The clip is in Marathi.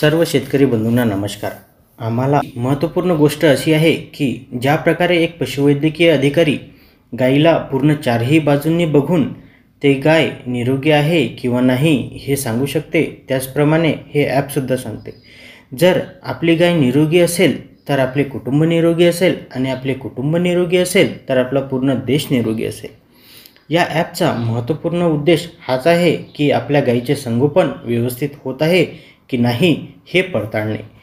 सर्व शेतकरी बंधूंना नमस्कार आम्हाला महत्त्वपूर्ण गोष्ट अशी आहे की ज्या प्रकारे एक पशुवैद्यकीय अधिकारी गायीला पूर्ण चारही बाजूंनी बघून ते गाय निरोगी आहे किंवा नाही हे सांगू शकते त्याचप्रमाणे हे ॲपसुद्धा सांगते जर आपली गाय निरोगी असेल तर आपले कुटुंब निरोगी असेल आणि आपले कुटुंब निरोगी असेल तर आपला पूर्ण देश निरोगी असेल या ॲपचा महत्त्वपूर्ण उद्देश हाच आहे की आपल्या गाईचे संगोपन व्यवस्थित होत आहे की नाही हे पडताळणे